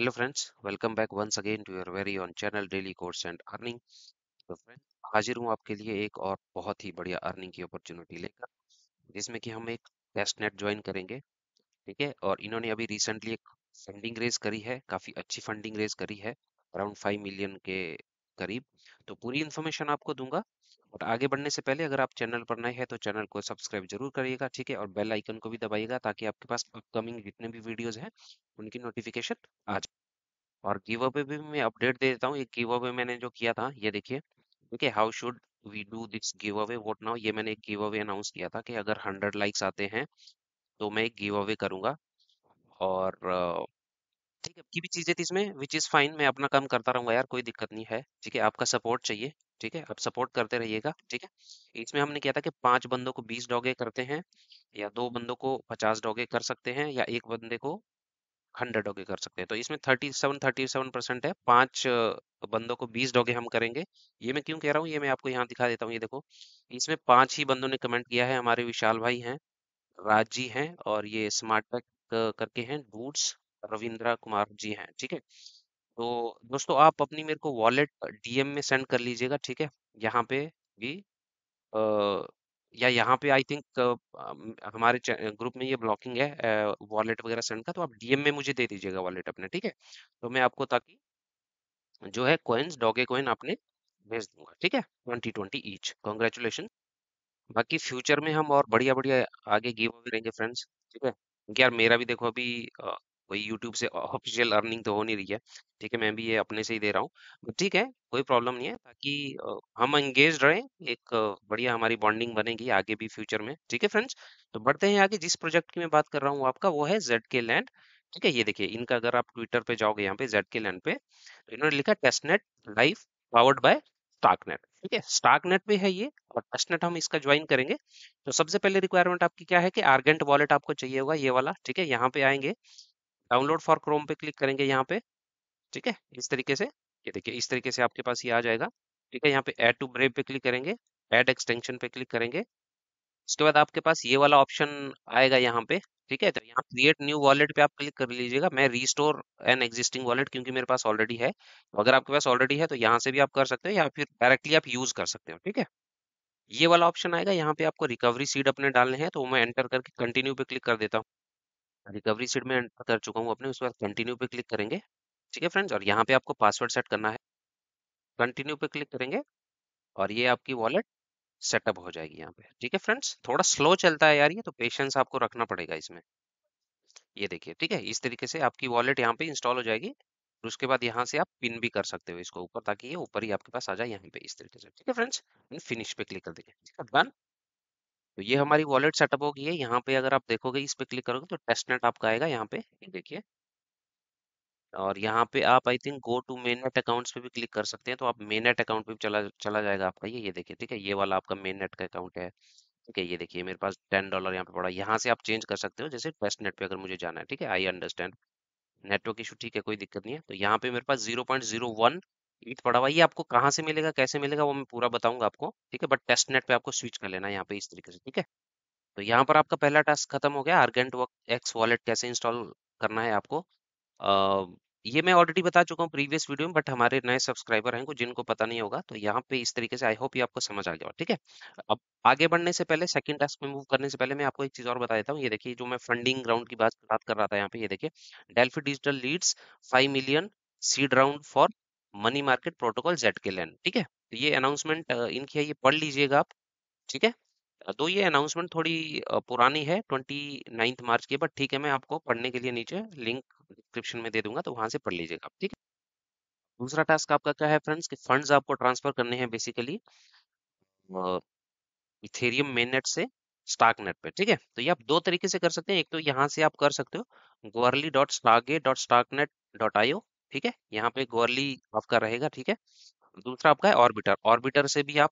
Hello friends welcome back once again to your very own channel daily course and earning तो friends हाजिर हूँ आपके लिए एक और बहुत ही बढ़िया अर्निंग की अपॉर्चुनिटी लेकर जिसमें कि हम एक टेस्ट नेट ज्वाइन करेंगे ठीक है और इन्होंने अभी रिसेंटली एक फंडिंग रेज करी है काफ़ी अच्छी फंडिंग रेज करी है अराउंड फाइव मिलियन के करीब तो पूरी इन्फॉर्मेशन आपको दूंगा और आगे बढ़ने से पहले अगर आप चैनल पर नए हैं तो चैनल को सब्सक्राइब जरूर करिएगा ठीक है और बेल आइकन को भी दबाइएगा ताकि आपके पास अपकमिंग जितने भी वीडियोस हैं उनकी नोटिफिकेशन आ जाए और गिव अवे भी मैं अपडेट दे देता हूँ एक गिव अवे मैंने जो किया था ये देखिए ठीक है how should we do this give away vote now ये मैंने एक गिव अवे अनाउंस किया था कि अगर हंड्रेड लाइक्स आते हैं तो मैं एक गिव अवे करूंगा और ठीक है की भी चीजें थी इसमें विच इज फाइन मैं अपना काम करता रहूंगा यार कोई दिक्कत नहीं है ठीक है आपका सपोर्ट चाहिए ठीक है आप सपोर्ट करते रहिएगा ठीक है इसमें हमने किया था कि पांच बंदों को बीस डॉगे करते हैं या दो बंदों को पचास डॉगे कर सकते हैं या एक बंदे को हंड्रेड डॉगे कर सकते हैं तो इसमें thirty seven thirty seven percent है पांच बंदों को बीस डॉगे हम करेंगे ये मैं क्यों कह रहा हूँ ये मैं आपको यहाँ दिखा देता हूँ ये देखो इसमें पांच ही बंदों ने कमेंट किया है हमारे विशाल भाई हैं राज जी हैं और ये स्मार्ट करके हैं डूड्स रविंद्रा कुमार जी हैं ठीक है तो दोस्तों आप अपनी मेरे को वॉलेट डीएम में सेंड कर लीजिएगा ठीक है यहाँ पे भी आ, या यहाँ पे आई थिंक हमारे ग्रुप में ये ब्लॉकिंग है वॉलेट वगैरह सेंड का तो आप डीएम में मुझे दे दीजिएगा वॉलेट अपने ठीक है तो मैं आपको ताकि जो है कॉइन्स डॉगे कॉइन आपने भेज दूंगा ठीक है ट्वेंटी ट्वेंटी ईच कॉन्ग्रेचुलेशन बाकी फ्यूचर में हम और बढ़िया बढ़िया आगे गिव अवे करेंगे फ्रेंड्स ठीक है यार मेरा भी देखो अभी कोई यूट्यूब से ऑफिशियल अर्निंग तो हो नहीं रही है ठीक है मैं भी ये अपने से ही दे रहा हूँ ठीक है कोई प्रॉब्लम नहीं है ताकि हम एंगेज रहे एक बढ़िया हमारी बॉन्डिंग बनेगी आगे भी फ्यूचर में ठीक है फ्रेंड्स तो बढ़ते हैं आगे जिस प्रोजेक्ट की मैं बात कर रहा हूँ आपका वो है जेड के लैंड ठीक है ये देखिए इनका अगर आप ट्विटर पे जाओगे यहाँ पे जेड के लैंड पे तो इन्होंने लिखा testnet live powered by StarkNet ठीक है स्टार्कनेट पे है ये और टेस्टनेट हम इसका ज्वाइन करेंगे तो सबसे पहले रिक्वायरमेंट आपकी क्या है कि आर्गेंट वॉलेट आपको चाहिए होगा ये वाला ठीक है यहाँ पे आएंगे डाउनलोड फॉर क्रोम पे क्लिक करेंगे यहाँ पे ठीक है इस तरीके से ये देखिए इस तरीके से आपके पास ये आ जाएगा ठीक है यहाँ पे एड टू ब्रेव पे क्लिक करेंगे एड एक्सटेंशन पे क्लिक करेंगे उसके बाद आपके पास ये वाला ऑप्शन आएगा यहाँ पे ठीक है तो यहाँ क्रिएट न्यू वॉलेट पे आप क्लिक कर लीजिएगा मैं रीस्टोर एन एग्जिस्टिंग वॉलेट क्योंकि मेरे पास ऑलरेडी है अगर आपके पास ऑलरेडी है तो यहाँ से भी आप कर सकते हो या फिर डायरेक्टली आप यूज कर सकते हो ठीक है ये वाला ऑप्शन आएगा यहाँ पे आपको रिकवरी सीड अपने डालने हैं तो मैं एंटर करके कंटिन्यू पे क्लिक कर देता हूँ रिकवरी सीट में कर चुका हूँ अपने उसके बाद कंटिन्यू पे क्लिक करेंगे ठीक है फ्रेंड्स और यहाँ पे आपको पासवर्ड सेट करना है कंटिन्यू पे क्लिक करेंगे और ये आपकी वॉलेट सेटअप हो जाएगी यहाँ पे ठीक है फ्रेंड्स थोड़ा स्लो चलता है यार ये तो पेशेंस आपको रखना पड़ेगा इसमें ये देखिए ठीक है इस तरीके से आपकी वॉलेट यहाँ पे इंस्टॉल हो जाएगी और उसके बाद यहाँ से आप पिन भी कर सकते हो इसको ऊपर ताकि ये ऊपर ही आपके पास आ जाए यहाँ पे इस तरीके से ठीक है फ्रेंड्स फिनिश पे क्लिक कर देंगे ठीक है डन तो ये हमारी वॉलेट सेटअप हो गई है यहाँ पे अगर आप देखोगे इस पे क्लिक करोगे तो टेस्ट नेट आपका आएगा यहाँ पे देखिए और यहाँ पे आप I think go to mainnet accounts पे भी क्लिक कर सकते हैं तो आप मेन नेट अकाउंट पे भी चला चला जाएगा आपका ये ये देखिए ठीक है ये वाला आपका मेन नेट का अकाउंट है ठीक है ये देखिए मेरे पास टेन डॉलर यहाँ पे पड़ा यहाँ से आप चेंज कर सकते हो जैसे टेस्ट नेट पे अगर मुझे जाना है ठीक है आई अंडरस्टैंड नेटवर्क इशू ठीक है कोई दिक्कत नहीं है तो यहाँ पे मेरे पास zero point zero one eight पड़ा हुआ ये तो आपको कहाँ से मिलेगा कैसे मिलेगा वो मैं पूरा बताऊंगा आपको ठीक है बट टेस्ट नेट पे आपको स्विच कर लेना यहाँ पे इस तरीके से ठीक है तो यहाँ पर आपका पहला टास्क खत्म हो गया आर्गेंट एक्स वॉलेट कैसे इंस्टॉल करना है आपको आ, ये मैं ऑलरेडी बता चुका हूँ प्रीवियस वीडियो में बट हमारे नए सब्सक्राइबर हैं को जिनको पता नहीं होगा तो यहाँ पे इस तरीके से आई होप ये आपको समझ आ गया ठीक है अब आगे बढ़ने से पहले सेकंड टास्क में मूव करने से पहले मैं आपको एक चीज और बता देता हूँ ये देखिए जो मैं फंडिंग राउंड की बात बात कर रहा था यहाँ पे ये देखिए Delphi Digital leads five million seed round for money market protocol zkLend ठीक है तो ये अनाउंसमेंट इनकी है ये पढ़ लीजिएगा आप ठीक है तो ये अनाउंसमेंट थोड़ी पुरानी है ट्वेंटी नाइन्थ मार्च की बट ठीक है मैं आपको पढ़ने के लिए नीचे लिंक डिस्क्रिप्शन में दे दूंगा तो वहां से पढ़ लीजिएगा आप ठीक है दूसरा टास्क आपका क्या है फ्रेंड्स कि फंड्स आपको ट्रांसफर करने हैं बेसिकली इथेरियम मेननेट से स्टाक नेट पे ठीक है तो ये आप दो तरीके से कर सकते हैं एक तो यहाँ से आप कर सकते हो Goerli dot StarkGate dot StarkNet dot I O ठीक है यहाँ पे गोरली आपका रहेगा ठीक है दूसरा आपका है ऑर्बिटर ऑर्बिटर से भी आप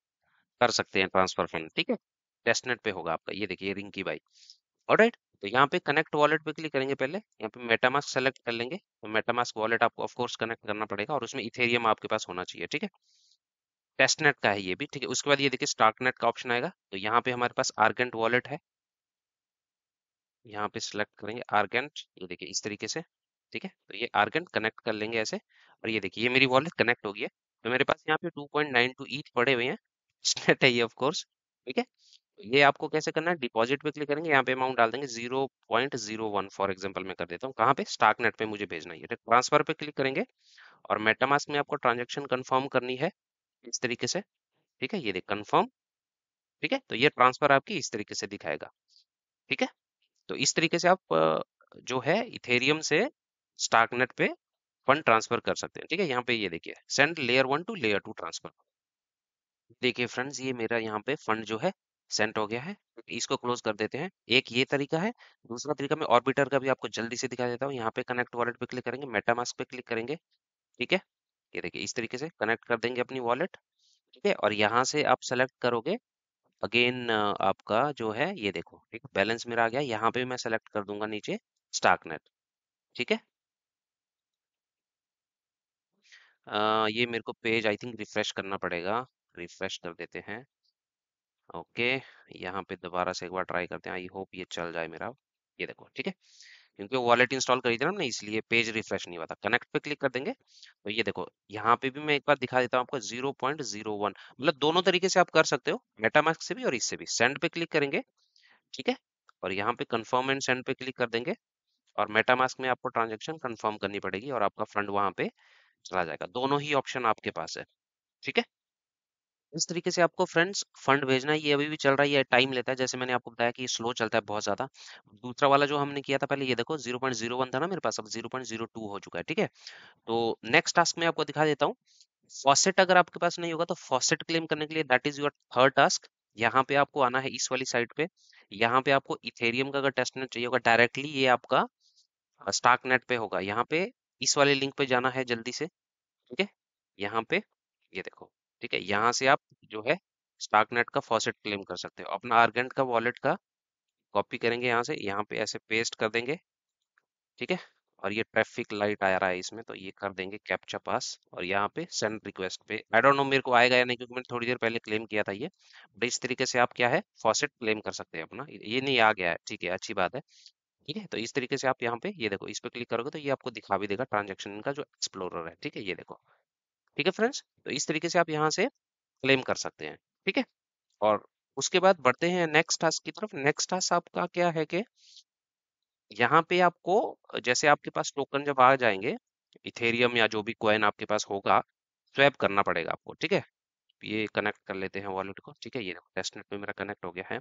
कर सकते हैं ट्रांसफर फंड ठीक है टेस्टनेट पे होगा आपका ये देखिए रिंग की बाई और तो यहाँ पे कनेक्ट वॉलेट पे क्लिक करेंगे पहले यहाँ पे मेटामास्क सेलेक्ट कर लेंगे तो मेटामास्क वॉलेट आपको ऑफकोर्स कनेक्ट करना पड़ेगा और उसमें इथेरियम आपके पास होना चाहिए ठीक है टेस्टनेट का है ये भी ठीक है उसके बाद ये देखिए स्टार्कनेट का ऑप्शन आएगा तो यहाँ पे हमारे पास आर्गेंट वॉलेट है यहाँ पे सिलेक्ट करेंगे आर्गेंट ये देखिए इस तरीके से ठीक है तो ये आर्गन कनेक्ट कर लेंगे ऐसे और ये देखिए ये मेरी वॉलेट कनेक्ट हो गई है तो मेरे पास यहाँ पे 2.92 पॉइंट पड़े हुए हैं है ये ऑफ कोर्स ठीक है तो ये आपको कैसे करना है डिपॉजिट पे क्लिक करेंगे यहाँ पे अमाउंट डाल देंगे 0.01 फॉर एग्जांपल मैं कर देता हूँ कहाँ पे नेट पे मुझे भेजना है ट्रांसफर पे क्लिक करेंगे और मेटामास्क में आपको ट्रांजेक्शन कन्फर्म करनी है इस तरीके से ठीक है ये देख कन्फर्म ठीक है तो ये ट्रांसफर आपकी इस तरीके से दिखाएगा ठीक है तो इस तरीके से आप जो है इथेरियम से स्टार्कनेट पे फंड ट्रांसफर कर सकते हैं ठीक है यहाँ पे ये देखिए send layer one to layer two transfer देखिए फ्रेंड्स ये मेरा यहाँ पे फंड जो है सेंट हो गया है इसको क्लोज कर देते हैं एक ये तरीका है दूसरा तरीका मैं ऑर्बिटर का भी आपको जल्दी से दिखा देता हूँ यहाँ पे कनेक्ट वॉलेट पे क्लिक करेंगे मेटामास्क पे क्लिक करेंगे ठीक है ये देखिए इस तरीके से कनेक्ट कर देंगे अपनी वॉलेट ठीक है और यहाँ से आप सेलेक्ट करोगे अगेन आपका जो है ये देखो ठीक है बैलेंस मेरा आ गया यहाँ पे मैं सेलेक्ट कर दूंगा नीचे स्टार्कनेट ठीक है ये मेरे को पेज आई थिंक रिफ्रेश करना पड़ेगा रिफ्रेश कर देते हैं ओके यहाँ पे दोबारा से एक बार ट्राई करते हैं आई होप ये चल जाए मेरा ये देखो ठीक है क्योंकि वॉलेट इंस्टॉल करी थी ना इसलिए पेज रिफ्रेश नहीं हुआ था कनेक्ट पे क्लिक कर देंगे तो ये देखो यहाँ पे भी मैं एक बार दिखा देता हूँ आपको 0.01 मतलब दोनों तरीके से आप कर सकते हो मेटामास्क से भी और इससे भी सेंड पे क्लिक करेंगे ठीक है और यहाँ पे कन्फर्म एंड सेंड पे क्लिक कर देंगे और मेटामास्क में आपको ट्रांजेक्शन कन्फर्म करनी पड़ेगी और आपका फंड वहाँ पे चला जाएगा दोनों ही ऑप्शन आपके पास है ठीक है इस तरीके से आपको फ्रेंड्स फंड भेजना ये अभी भी चल रहा है ये टाइम लेता है जैसे मैंने आपको बताया कि स्लो चलता है बहुत ज्यादा दूसरा वाला जो हमने किया था पहले ये देखो 0.01 था ना मेरे पास अब 0.02 हो चुका है ठीक है तो नेक्स्ट टास्क में आपको दिखा देता हूँ फॉसेट अगर आपके पास नहीं होगा तो फॉसेट क्लेम करने के लिए that is your third task यहाँ पे आपको आना है इस वाली साइड पे यहाँ पे आपको इथेरियम का अगर टेस्ट चाहिए होगा डायरेक्टली ये आपका स्टॉक नेट पे होगा यहाँ पे इस वाले लिंक पे जाना है जल्दी से ठीक है यहाँ पे ये देखो ठीक है यहाँ से आप जो है स्टार्कनेट का फॉसेट क्लेम कर सकते हो अपना आर्गेंट का वॉलेट का कॉपी करेंगे यहाँ से यहाँ पे ऐसे पेस्ट कर देंगे ठीक है और ये ट्रैफिक लाइट आ रहा है इसमें तो ये कर देंगे कैप्चा पास और यहाँ पे सेंड रिक्वेस्ट पे आई डोंट नो मेरे को आएगा या नहीं क्योंकि मैंने थोड़ी देर पहले क्लेम किया था ये बट इस तरीके से आप क्या है फॉसेट क्लेम कर सकते हैं अपना ये नहीं आ गया है ठीक है अच्छी बात है ठीक है तो इस तरीके से आप यहाँ पे ये देखो इस पे क्लिक करोगे तो ये आपको दिखा भी देगा ट्रांजेक्शन का जो एक्सप्लोरर है ठीक है ये देखो ठीक है फ्रेंड्स तो इस तरीके से आप यहाँ से क्लेम कर सकते हैं ठीक है और उसके बाद बढ़ते हैं नेक्स्ट टास्क की तरफ नेक्स्ट टास्क आपका क्या है कि यहाँ पे आपको जैसे आपके पास टोकन जब आ जाएंगे इथेरियम या जो भी क्वेन आपके पास होगा स्वैप करना पड़ेगा आपको ठीक है तो ये कनेक्ट कर लेते हैं वॉलेट को ठीक है ये देखो टेस्टनेट पे मेरा कनेक्ट हो गया है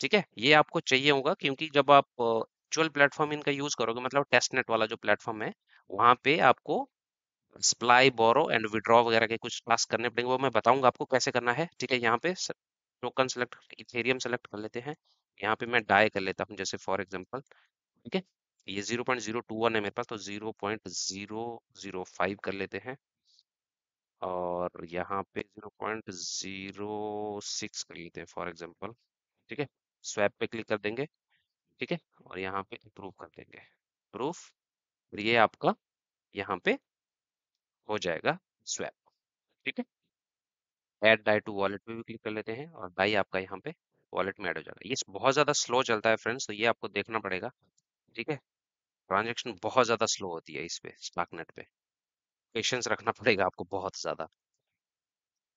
ठीक है ये आपको चाहिए होगा क्योंकि जब आप एक्चुअल प्लेटफॉर्म इनका यूज करोगे मतलब टेस्ट नेट वाला जो प्लेटफॉर्म है वहां पे आपको सप्लाई बोरो एंड विड्रॉ वगैरह के कुछ टास्क करने पड़ेंगे वो मैं बताऊंगा आपको कैसे करना है ठीक है यहाँ पे टोकन सेलेक्ट इथेरियम सेलेक्ट कर लेते हैं यहाँ पे मैं डाई कर लेता हूँ जैसे फॉर एग्जाम्पल ठीक है ये zero point zero two one है मेरे पास तो zero point zero zero five कर लेते हैं और यहाँ पे जीरो पॉइंट जीरो सिक्स कर लेते हैं फॉर एग्जाम्पल ठीक है स्वैप पे क्लिक कर देंगे ठीक है और यहाँ पे प्रूफ कर देंगे प्रूफ और ये आपका यहाँ पे हो जाएगा स्वैप ठीक है एड डाई टू वॉलेट पे भी क्लिक कर लेते हैं और डाई आपका यहाँ पे वॉलेट में ऐड हो जाएगा ये बहुत ज़्यादा स्लो चलता है फ्रेंड्स तो ये आपको देखना पड़ेगा ठीक है ट्रांजेक्शन बहुत ज़्यादा स्लो होती है इस पे स्पार्कनेट पे पेशेंस रखना पड़ेगा आपको बहुत ज़्यादा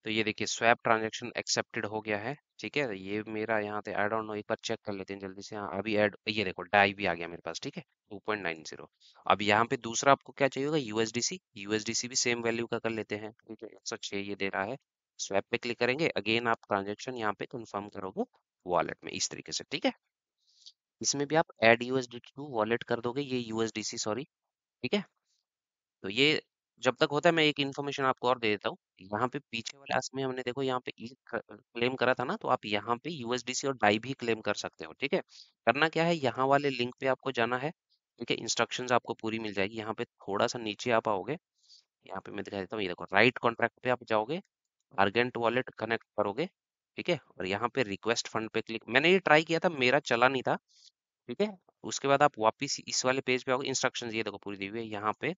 तो ये देखिए स्वैप ट्रांजेक्शन एक्सेप्टेड हो गया है ठीक है ये मेरा यहाँ पे एड ऑन नो एक बार चेक कर लेते हैं जल्दी से हाँ अभी एड ये देखो डाई भी आ गया मेरे पास ठीक है 2.90 अब यहाँ पे दूसरा आपको क्या चाहिए होगा यूएसडीसी यूएसडीसी भी सेम वैल्यू का कर लेते हैं ठीक है एक सौ ये दे रहा है स्वैप पे क्लिक करेंगे अगेन आप ट्रांजेक्शन यहाँ पे कन्फर्म करोगे वॉलेट में इस तरीके से ठीक है इसमें भी आप एड यूएसडी टू वॉलेट कर दोगे ये यूएसडीसी सॉरी ठीक है तो ये जब तक होता है मैं एक इन्फॉर्मेशन आपको और दे देता हूँ यहाँ पे पीछे वाले में हमने देखो यहाँ पे क्लेम करा था ना तो आप यहाँ पे यूएसडीसी और डाई भी क्लेम कर सकते हो ठीक है करना क्या है यहाँ वाले लिंक पे आपको जाना है ठीक है इंस्ट्रक्शन आपको पूरी मिल जाएगी यहाँ पे थोड़ा सा नीचे आप आओगे यहाँ पे मैं दिखा देता हूँ ये देखो राइट कॉन्ट्रैक्ट पे आप जाओगे आर्गेंट वॉलेट कनेक्ट करोगे ठीक है और यहाँ पे रिक्वेस्ट फंड पे क्लिक मैंने ये ट्राई किया था मेरा चला नहीं था ठीक है उसके बाद आप वापिस इस वाले पेज पे आओगे इंस्ट्रक्शन ये देखो पूरी दी हुई है यहाँ पे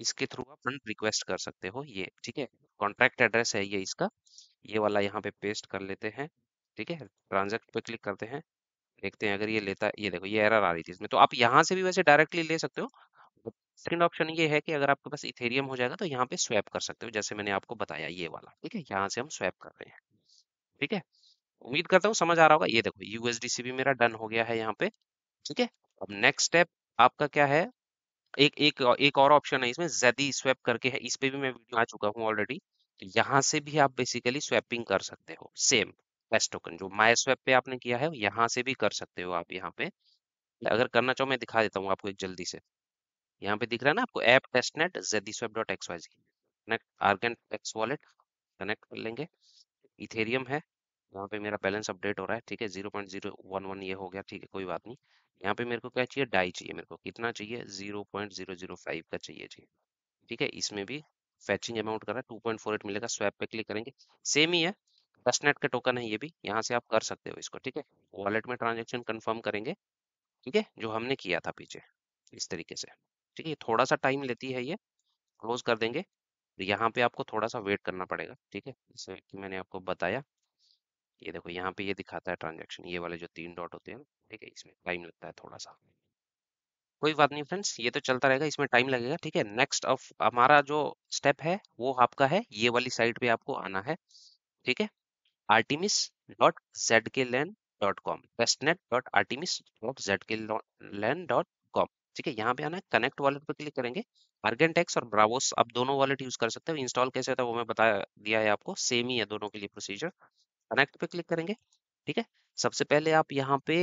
इसके थ्रू आप फंड रिक्वेस्ट कर सकते हो ये ठीक है कॉन्ट्रैक्ट एड्रेस है ये इसका ये वाला यहाँ पे पेस्ट कर लेते हैं ठीक है ट्रांजेक्ट पे क्लिक करते हैं देखते हैं अगर ये लेता ये देखो ये एरर आ रही थी इसमें तो आप यहाँ से भी वैसे डायरेक्टली ले सकते हो सेकंड ऑप्शन ये है कि अगर आपके पास इथेरियम हो जाएगा तो यहाँ पे स्वैप कर सकते हो जैसे मैंने आपको बताया ये वाला ठीक है यहाँ से हम स्वैप कर रहे हैं ठीक है उम्मीद करता हूँ समझ आ रहा होगा ये देखो यूएसडीसी भी मेरा डन हो गया है यहाँ पे ठीक है अब नेक्स्ट स्टेप आपका क्या है एक एक एक और ऑप्शन है इसमें जैदी स्वैप करके है इस पे भी मैं वीडियो आ चुका हूँ ऑलरेडी तो यहाँ से भी आप बेसिकली स्वैपिंग कर सकते हो सेम एस टोकन जो माई स्वैप पे आपने किया है यहाँ से भी कर सकते हो आप यहाँ पे अगर करना चाहो मैं दिखा देता हूँ आपको एक जल्दी से यहाँ पे दिख रहा है ना आपको app testnet JediSwap dot X Y connect Argent X wallet connect कर लेंगे इथेरियम है यहाँ पे मेरा बैलेंस अपडेट हो रहा है ठीक है zero point zero one one ये हो गया ठीक है कोई बात नहीं यहाँ पे मेरे को क्या चाहिए डाई चाहिए मेरे को कितना चाहिए zero point zero zero five का चाहिए जी ठीक है इसमें भी फैचिंग अमाउंट कर रहा है टू पॉइंट फोर एट मिलेगा स्वैप पे क्लिक करेंगे सेम ही है टस्टनेट का टोकन है ये भी यहाँ से आप कर सकते हो इसको ठीक है वॉलेट में ट्रांजेक्शन कन्फर्म करेंगे ठीक है जो हमने किया था पीछे इस तरीके से ठीक है थोड़ा सा टाइम लेती है ये क्लोज कर देंगे यहाँ पे आपको थोड़ा सा वेट करना पड़ेगा ठीक है जैसे कि मैंने आपको बताया ये देखो यहाँ पे ये दिखाता है ट्रांजेक्शन ये वाले जो तीन डॉट होते हैं ठीक है इसमें टाइम लगता है थोड़ा सा कोई बात नहीं फ्रेंड्स ये तो चलता रहेगा इसमें टाइम लगेगा ठीक है नेक्स्ट ऑफ हमारा जो स्टेप है वो आपका है ये वाली साइट पे आपको आना है ठीक है Artemis dot zkLend dot com testnet dot Artemis dot zkLend dot com ठीक है यहाँ पे आना है कनेक्ट वॉलेट पर क्लिक करेंगे टेक्स और ब्रावोस आप दोनों वॉलेट यूज कर सकते हो इंस्टॉल कैसे होता है वो मैं बता दिया है आपको सेम ही है दोनों के लिए प्रोसीजर कनेक्ट पे क्लिक करेंगे ठीक है सबसे पहले आप यहाँ पे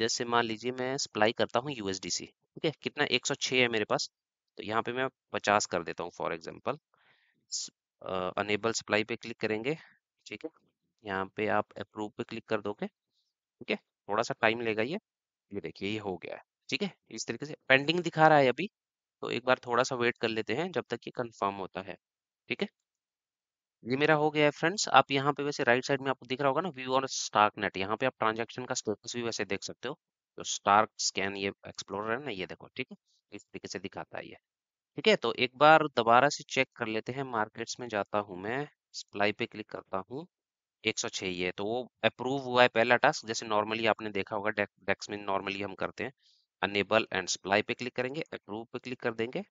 जैसे मान लीजिए मैं सप्लाई करता हूँ यूएसडीसी ठीक है कितना 106 है मेरे पास तो यहाँ पे मैं 50 कर देता हूँ फॉर एग्जाम्पल अनेबल सप्लाई पे क्लिक करेंगे ठीक है यहाँ पे आप अप्रूव पे क्लिक कर दोगे ठीक है थोड़ा सा टाइम लेगा ये ये देखिए ये हो गया है ठीक है इस तरीके से पेंडिंग दिखा रहा है अभी तो एक बार थोड़ा सा वेट कर लेते हैं जब तक ये कंफर्म होता है ठीक है ये मेरा हो गया है फ्रेंड्स आप यहाँ पे वैसे राइट साइड में आपको दिख रहा होगा ना व्यू और स्टार्क नेट यहाँ पे आप ट्रांजेक्शन का स्टेटस भी वैसे देख सकते हो तो स्टार्क स्कैन ये एक्सप्लोरर है ना ये देखो ठीक है इस तरीके से दिखाता है ये ठीक है तो एक बार दोबारा से चेक कर लेते हैं मार्केट्स में जाता हूँ मैं सप्लाई पे क्लिक करता हूँ एक सौ छह ये तो वो अप्रूव हुआ है पहला टास्क जैसे नॉर्मली आपने देखा होगा डेक्स में नॉर्मली हम करते हैं अनेबल एंड सप्लाई पे क्लिक करेंगे अप्रूव पे क्लिक कर देंगे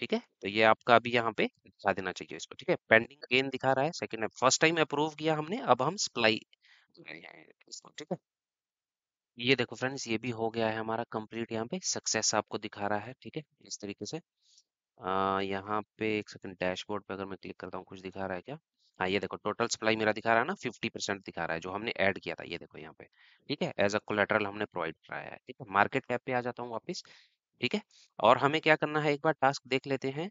ठीक है तो ये आपका अभी यहाँ पे दिखा देना चाहिए इसको ठीक है पेंडिंग अगेन दिखा रहा है सेकेंड फर्स्ट टाइम अप्रूव किया हमने अब हम सप्लाई इसको ठीक है ये देखो फ्रेंड्स ये भी हो गया है हमारा कंप्लीट यहाँ पे सक्सेस आपको दिखा रहा है ठीक है इस तरीके से यहाँ पे एक सेकंड डैशबोर्ड पे अगर मैं क्लिक करता हूँ कुछ दिखा रहा है क्या हाँ ये देखो टोटल सप्लाई मेरा दिखा रहा है ना फिफ्टी परसेंट दिखा रहा है जो हमने ऐड किया था ये देखो यहाँ पे ठीक है एज अ कोलेटरल हमने प्रोवाइड कराया है ठीक है मार्केट कैप पे आ जाता हूँ वापिस ठीक है और हमें क्या करना है एक बार टास्क देख लेते हैं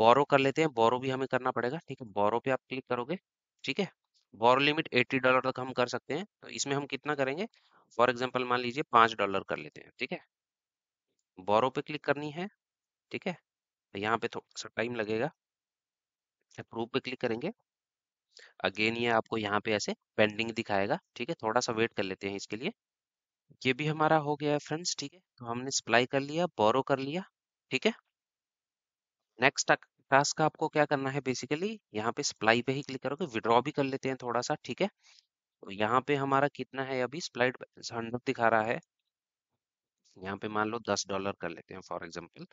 बोरो हाँ। कर लेते हैं बोरो भी हमें करना पड़ेगा ठीक है बोरो पे आप क्लिक करोगे ठीक है बोरो लिमिट एट्टी डॉलर तक हम कर सकते हैं तो इसमें हम कितना करेंगे फॉर एग्जाम्पल मान लीजिए पांच डॉलर कर लेते हैं ठीक है बोरो पे क्लिक करनी है ठीक है तो यहाँ पे थोड़ा सा टाइम लगेगा अप्रूव पे क्लिक करेंगे अगेन ये आपको यहाँ पे ऐसे पेंडिंग दिखाएगा ठीक है थोड़ा सा वेट कर लेते हैं इसके लिए ये भी हमारा हो गया है फ्रेंड्स ठीक है तो हमने सप्लाई कर लिया बोरो कर लिया ठीक है नेक्स्ट टास्क का आपको क्या करना है बेसिकली यहाँ पे सप्लाई पे ही क्लिक करोगे विड्रॉ भी कर लेते हैं थोड़ा सा ठीक है तो यहाँ पे हमारा कितना है अभी स्प्लाइड हंड्रेड दिखा रहा है यहाँ पे मान लो दस डॉलर कर लेते हैं फॉर एग्जाम्पल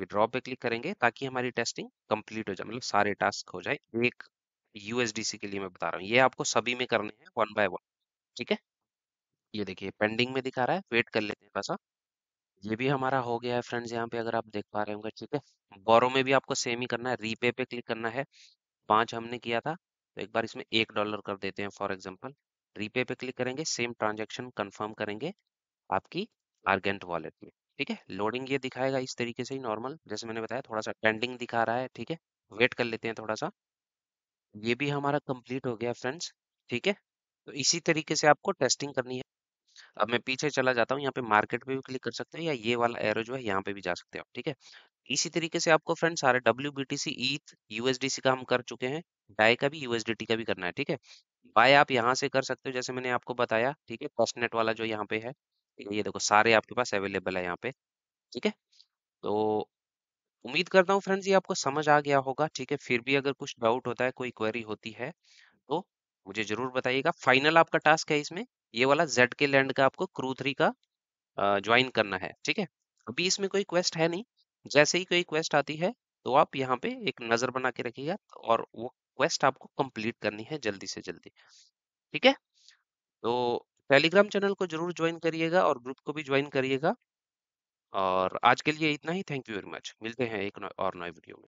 विड्रॉ पे क्लिक करेंगे ताकि हमारी टेस्टिंग कंप्लीट हो जाए मतलब सारे टास्क हो जाए एक यूएसडीसी के लिए मैं बता रहा हूँ ये आपको सभी में करने हैं वन बाय वन ठीक है ये देखिए पेंडिंग में दिखा रहा है वेट कर लेते हैं पैसा ये भी हमारा हो गया है फ्रेंड्स यहाँ पे अगर आप देख पा रहे होंगे ठीक है बोरो में भी आपको सेम ही करना है रीपे पे क्लिक करना है पांच हमने किया था तो एक बार इसमें एक डॉलर कर देते हैं फॉर एग्जाम्पल रीपे पे क्लिक करेंगे सेम ट्रांजेक्शन कन्फर्म करेंगे आपकी आर्गेंट वॉलेट में ठीक है लोडिंग ये दिखाएगा इस तरीके से ही नॉर्मल जैसे मैंने बताया थोड़ा सा पेंडिंग दिखा रहा है ठीक है वेट कर लेते हैं थोड़ा सा ये भी हमारा कंप्लीट हो गया फ्रेंड्स ठीक है तो इसी तरीके से आपको टेस्टिंग करनी है अब मैं पीछे चला जाता हूँ यहाँ पे मार्केट पे भी क्लिक कर सकते हो या ये वाला एरो जो है यहाँ पे भी जा सकते हो ठीक है इसी तरीके से आपको फ्रेंड सारे W B T C ETH USDC का हम कर चुके हैं डाई का भी यूएसडीटी का भी करना है ठीक है बाय आप यहाँ से कर सकते हो जैसे मैंने आपको बताया ठीक है कॉस्टनेट वाला जो यहाँ पे है ये देखो सारे आपके पास अवेलेबल है यहाँ पे ठीक है तो उम्मीद करता हूँ फ्रेंड्स ये आपको समझ आ गया होगा ठीक है फिर भी अगर कुछ डाउट होता है कोई क्वेरी होती है मुझे जरूर बताइएगा फाइनल आपका टास्क है इसमें ये वाला जेड के लैंड का आपको क्रू थ्री का ज्वाइन करना है ठीक है अभी इसमें कोई क्वेस्ट है नहीं जैसे ही कोई क्वेस्ट आती है तो आप यहाँ पे एक नजर बना के रखिएगा और वो क्वेस्ट आपको कंप्लीट करनी है जल्दी से जल्दी ठीक है तो टेलीग्राम चैनल को जरूर ज्वाइन करिएगा और ग्रुप को भी ज्वाइन करिएगा और आज के लिए इतना ही थैंक यू वेरी मच मिलते हैं एक और नए वीडियो में